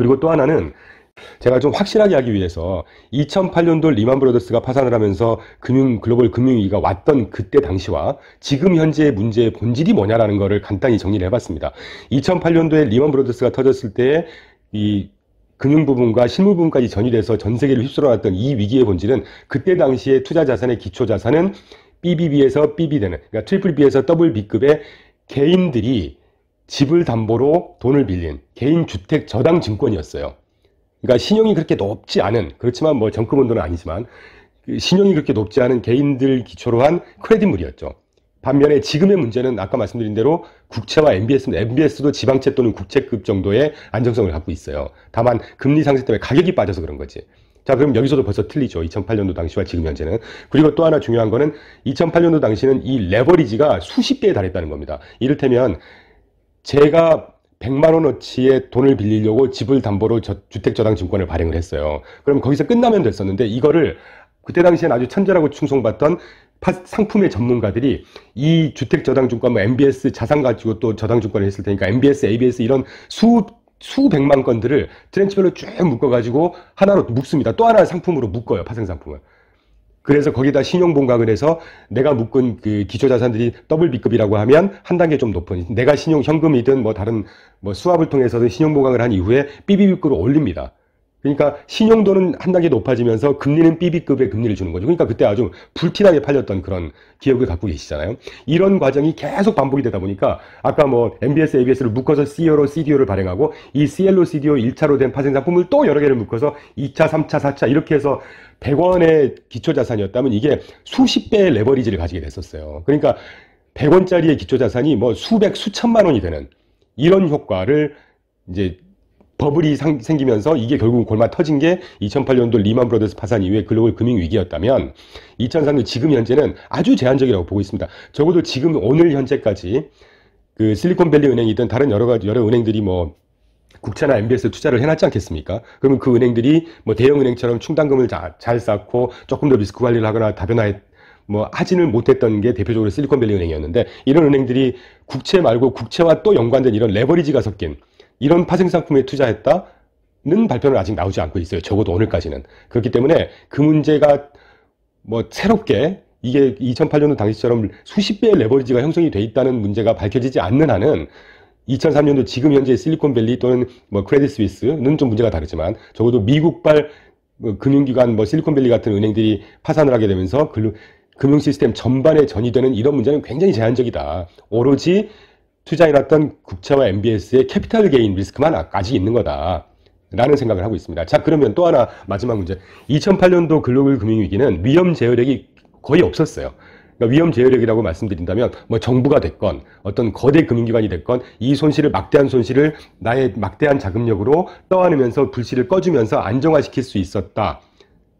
그리고 또 하나는 제가 좀 확실하게 하기 위해서 2008년도 리만 브로더스가 파산을 하면서 금융 글로벌 금융위기가 왔던 그때 당시와 지금 현재의 문제의 본질이 뭐냐라는 것을 간단히 정리를 해봤습니다. 2008년도에 리만 브로더스가 터졌을 때 이 금융 부분과 실무 부분까지 전이돼서 전 세계를 휩쓸어놨던 이 위기의 본질은 그때 당시에 투자 자산의 기초 자산은 BBB에서 BB 되는 그러니까 트리플 B에서 더블 B급의 개인들이 집을 담보로 돈을 빌린 개인주택 저당 증권이었어요. 그러니까 신용이 그렇게 높지 않은 그렇지만 뭐정크원도는 아니지만 그 신용이 그렇게 높지 않은 개인들 기초로 한 크레딧물이었죠. 반면에 지금의 문제는 아까 말씀드린 대로 국채와 m b s 입 MBS도 지방채 또는 국채급 정도의 안정성을 갖고 있어요. 다만 금리 상승 때문에 가격이 빠져서 그런 거지. 자, 그럼 여기서도 벌써 틀리죠. 2008년도 당시와 지금 현재는. 그리고 또 하나 중요한 거는 2008년도 당시는 이 레버리지가 수십 개에 달했다는 겁니다. 이를테면 제가 100만 원어치의 돈을 빌리려고 집을 담보로 저, 주택저당증권을 발행을 했어요. 그럼 거기서 끝나면 됐었는데 이거를 그때 당시엔 아주 천재라고 충성받던 파, 상품의 전문가들이 이 주택저당증권, 뭐 MBS 자산 가지고 또 저당증권을 했을 테니까 MBS, ABS 이런 수 수백만 건들을 트렌치별로 쭉 묶어가지고 하나로 묶습니다. 또 하나 의 상품으로 묶어요. 파생 상품을. 그래서 거기다 신용분과을해서 내가 묶은 그 기초자산들이 더블 B급이라고 하면 한 단계 좀 높은 내가 신용 현금이든 뭐 다른 뭐 수합을 통해서든 신용보강을 한 이후에 BBB급으로 올립니다. 그러니까 신용도는 한 단계 높아지면서 금리는 BB급의 금리를 주는 거죠. 그러니까 그때 아주 불티나게 팔렸던 그런 기억을 갖고 계시잖아요. 이런 과정이 계속 반복이 되다 보니까 아까 뭐 MBS, ABS를 묶어서 CO로 e CDO를 발행하고 이 CL로 CDO 1차로 된 파생 상품을 또 여러 개를 묶어서 2차, 3차, 4차 이렇게 해서 100원의 기초 자산이었다면 이게 수십 배의 레버리지를 가지게 됐었어요. 그러니까 100원짜리의 기초 자산이 뭐 수백, 수천만 원이 되는 이런 효과를 이제 버블이 상, 생기면서 이게 결국 골마 터진 게 2008년도 리만 브로더스 파산 이후에 글로벌 금융 위기였다면 2003년 지금 현재는 아주 제한적이라고 보고 있습니다. 적어도 지금 오늘 현재까지 그 실리콘밸리 은행이든 다른 여러 가지 여러 은행들이 뭐 국채나 MBS에 투자를 해놨지 않겠습니까? 그러면 그 은행들이 뭐 대형 은행처럼 충당금을 자, 잘 쌓고 조금 더 리스크 관리를 하거나 다변화에 뭐하지는 못했던 게 대표적으로 실리콘밸리 은행이었는데 이런 은행들이 국채 말고 국채와 또 연관된 이런 레버리지가 섞인 이런 파생 상품에 투자했다는 발표는 아직 나오지 않고 있어요. 적어도 오늘까지는. 그렇기 때문에 그 문제가 뭐 새롭게 이게 2008년도 당시처럼 수십 배의 레버리지가 형성이 돼 있다는 문제가 밝혀지지 않는 한은 2003년도 지금 현재 실리콘밸리 또는 뭐 크레딧 스위스는 좀 문제가 다르지만 적어도 미국발 뭐 금융기관 뭐 실리콘밸리 같은 은행들이 파산을 하게 되면서 금융 시스템 전반에 전이되는 이런 문제는 굉장히 제한적이다. 오로지 투자해놨던 국채와 MBS의 캐피탈 게인 리스크만 아, 아직 있는 거다. 라는 생각을 하고 있습니다. 자 그러면 또 하나 마지막 문제. 2008년도 글로벌 금융위기는 위험 제어력이 거의 없었어요. 그러니까 위험 제어력이라고 말씀드린다면 뭐 정부가 됐건 어떤 거대 금융기관이 됐건 이 손실을 막대한 손실을 나의 막대한 자금력으로 떠안으면서 불씨를 꺼주면서 안정화시킬 수 있었다.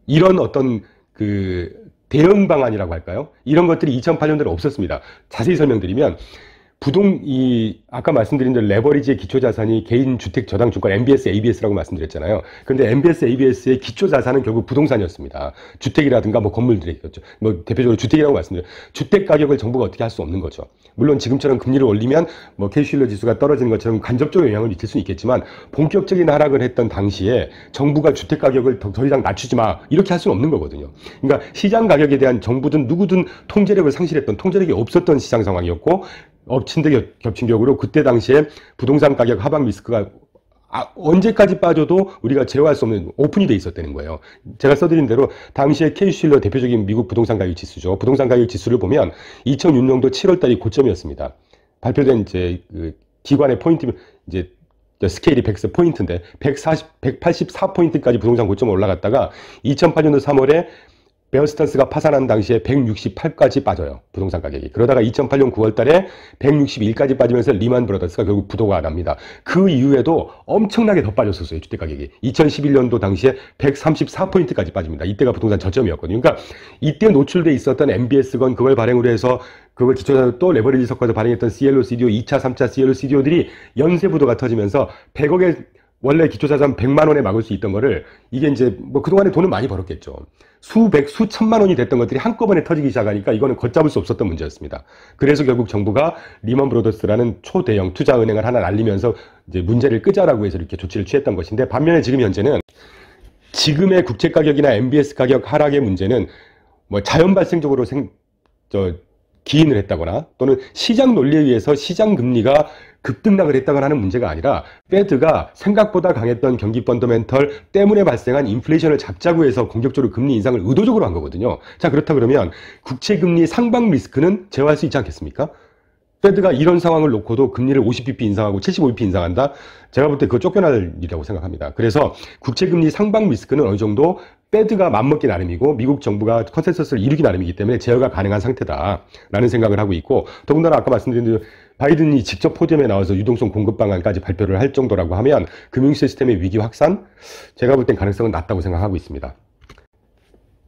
이런 어떤 그 대응 방안이라고 할까요? 이런 것들이 2008년도에 없었습니다. 자세히 설명드리면 부동 이 아까 말씀드린 대로 레버리지의 기초 자산이 개인 주택 저당 증권 MBS, ABS라고 말씀드렸잖아요. 근데 MBS, ABS의 기초 자산은 결국 부동산이었습니다. 주택이라든가 뭐 건물들이었죠. 뭐 대표적으로 주택이라고 말씀드렸요 주택 가격을 정부가 어떻게 할 수 없는 거죠. 물론 지금처럼 금리를 올리면 뭐 캐시윌러 지수가 떨어지는 것처럼 간접적인 영향을 미칠 수는 있겠지만 본격적인 하락을 했던 당시에 정부가 주택 가격을 더, 더 이상 낮추지 마 이렇게 할 수는 없는 거거든요. 그러니까 시장 가격에 대한 정부든 누구든 통제력을 상실했던 통제력이 없었던 시장 상황이었고 엎친 데 겹친 격으로 그때 당시에 부동산 가격 하방 리스크가 아, 언제까지 빠져도 우리가 제어할 수 없는 오픈이 돼 있었다는 거예요. 제가 써드린 대로 당시에 케이슐러 대표적인 미국 부동산 가격 지수죠. 부동산 가격 지수를 보면 2006년도 7월달이 고점이었습니다. 발표된 이제 그 기관의 포인트 이제 스케일이 100 포인트인데 140, 184포인트까지 부동산 고점 올라갔다가 2008년도 3월에 베어스턴스가 파산한 당시에 168까지 빠져요. 부동산 가격이. 그러다가 2008년 9월 달에 161까지 빠지면서 리만 브라더스가 결국 부도가 납니다. 그 이후에도 엄청나게 더 빠졌었어요. 주택 가격이. 2011년도 당시에 134포인트까지 빠집니다. 이때가 부동산 저점이었거든요. 그러니까 이때 노출돼 있었던 MBS건 그걸 발행으로 해서 그걸 기초자료 또 레버리지 섞어서 발행했던 CLO, CDO, 2차, 3차 CLO, CDO들이 연쇄 부도가 터지면서 100억에 원래 기초자산 100만 원에 막을 수 있던 거를 이게 이제 뭐 그동안에 돈을 많이 벌었겠죠. 수백, 수천만 원이 됐던 것들이 한꺼번에 터지기 시작하니까 이거는 걷잡을 수 없었던 문제였습니다. 그래서 결국 정부가 리먼 브로더스라는 초대형 투자 은행을 하나 날리면서 이제 문제를 끄자라고 해서 이렇게 조치를 취했던 것인데 반면에 지금 현재는 지금의 국채 가격이나 MBS 가격 하락의 문제는 뭐 자연 발생적으로 생, 저, 기인을 했다거나 또는 시장 논리에 의해서 시장 금리가 급등락을 했다거나 하는 문제가 아니라 페드가 생각보다 강했던 경기 펀더멘털 때문에 발생한 인플레이션을 잡자고 해서 공격적으로 금리 인상을 의도적으로 한 거거든요. 자 그렇다 그러면 국채 금리 상방 리스크는 제어할 수 있지 않겠습니까? 패드가 이런 상황을 놓고도 금리를 50bp 인상하고 75bp 인상한다? 제가 볼 때 그거 쫓겨날 일이라고 생각합니다. 그래서 국채금리 상방 리스크는 어느 정도 패드가 맞먹기 나름이고 미국 정부가 컨센서스를 이루기 나름이기 때문에 제어가 가능한 상태다라는 생각을 하고 있고 더군다나 아까 말씀드린 대로 그 바이든이 직접 포디움에 나와서 유동성 공급 방안까지 발표를 할 정도라고 하면 금융 시스템의 위기 확산 제가 볼 땐 가능성은 낮다고 생각하고 있습니다.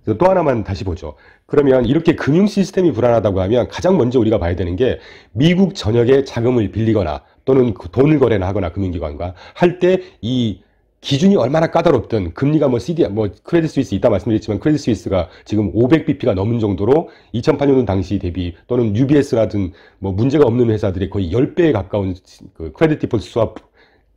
또 하나만 다시 보죠. 그러면 이렇게 금융 시스템이 불안하다고 하면 가장 먼저 우리가 봐야 되는 게 미국 전역에 자금을 빌리거나 또는 그 돈을 거래나 하거나 금융기관과 할 때 이 기준이 얼마나 까다롭든 금리가 뭐 CD 뭐 크레딧 스위스 있다 말씀드렸지만 크레딧 스위스가 지금 500bp가 넘은 정도로 2008년 당시 대비 또는 UBS라든 뭐 문제가 없는 회사들이 거의 10배에 가까운 그 크레딧 디폴트 수합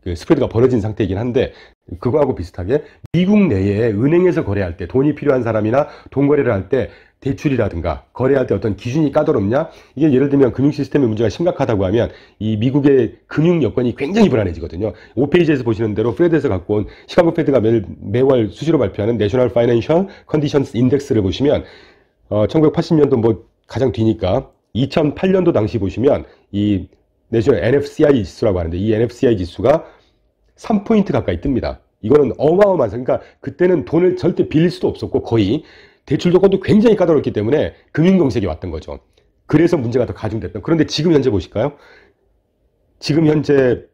그 스프레드가 벌어진 상태이긴 한데 그거하고 비슷하게 미국 내에 은행에서 거래할 때 돈이 필요한 사람이나 돈 거래를 할 때 대출이라든가 거래할 때 어떤 기준이 까다롭냐 이게 예를 들면 금융 시스템의 문제가 심각하다고 하면 이 미국의 금융 여건이 굉장히 불안해지거든요. 5페이지에서 보시는 대로 프레드에서 갖고 온 시카고 페드가 매, 매월 수시로 발표하는 내셔널 파이낸셜 컨디션스 인덱스를 보시면 어, 1980년도 뭐 가장 뒤니까 2008년도 당시 보시면 이 내셔널 NFCI 지수라고 하는데 이 NFCI 지수가 3포인트 가까이 뜹니다. 이거는 어마어마한, 그러니까 그때는 돈을 절대 빌릴 수도 없었고 거의 대출 조건도 굉장히 까다롭기 때문에 금융경색이 왔던 거죠. 그래서 문제가 더 가중됐던. 그런데 지금 현재 보실까요? 지금 현재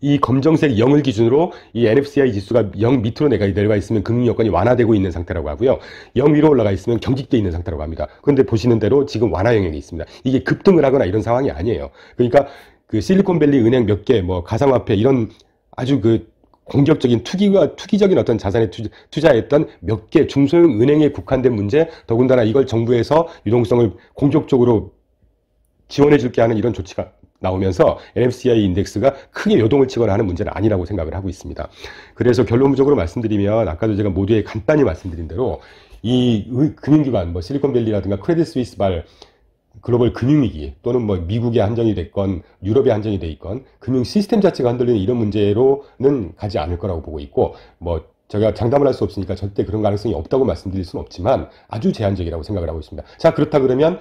이 검정색 0을 기준으로 이 NFCI 지수가 0 밑으로 내가 내려가 있으면 금융 여건이 완화되고 있는 상태라고 하고요. 0 위로 올라가 있으면 경직되어 있는 상태라고 합니다. 그런데 보시는 대로 지금 완화 영역에 있습니다. 이게 급등을 하거나 이런 상황이 아니에요. 그러니까 그 실리콘밸리 은행 몇 개, 뭐 가상화폐 이런 아주 그 공격적인 투기와 투기적인 어떤 자산에 투자, 했던 몇 개 중소형 은행에 국한된 문제 더군다나 이걸 정부에서 유동성을 공격적으로 지원해 줄게 하는 이런 조치가 나오면서 MSCI 인덱스가 크게 요동을 치거나 하는 문제는 아니라고 생각을 하고 있습니다. 그래서 결론적으로 말씀드리면 아까도 제가 모두에 간단히 말씀드린 대로 이 금융기관 뭐 실리콘밸리라든가 크레딧 스위스발 글로벌 금융위기 또는 뭐 미국의 한정이 됐건 유럽의 한정이 돼 있건 금융 시스템 자체가 흔들리는 이런 문제로는 가지 않을 거라고 보고 있고 뭐 제가 장담을 할 수 없으니까 절대 그런 가능성이 없다고 말씀드릴 수는 없지만 아주 제한적이라고 생각을 하고 있습니다. 자 그렇다 그러면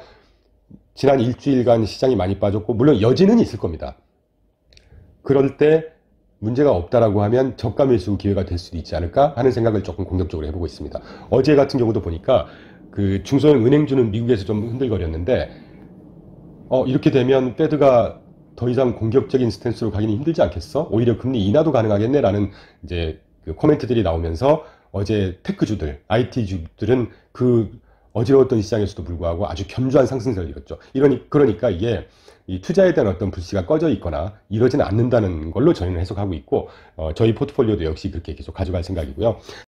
지난 일주일간 시장이 많이 빠졌고 물론 여지는 있을 겁니다. 그럴 때 문제가 없다라고 하면 적감 매수 기회가 될 수도 있지 않을까 하는 생각을 조금 공격적으로 해보고 있습니다. 어제 같은 경우도 보니까 그 중소형 은행주는 미국에서 좀 흔들거렸는데 어 이렇게 되면 페드가 더 이상 공격적인 스탠스로 가기는 힘들지 않겠어? 오히려 금리 인하도 가능하겠네라는 이제 그 코멘트들이 나오면서 어제 테크주들, IT주들은 그 어지러웠던 시장에서도 불구하고 아주 겸주한 상승세를 이뤘죠. 이러니 그러니까 이게 이 투자에 대한 어떤 불씨가 꺼져 있거나 이러지는 않는다는 걸로 저희는 해석하고 있고 어, 저희 포트폴리오도 역시 그렇게 계속 가져갈 생각이고요.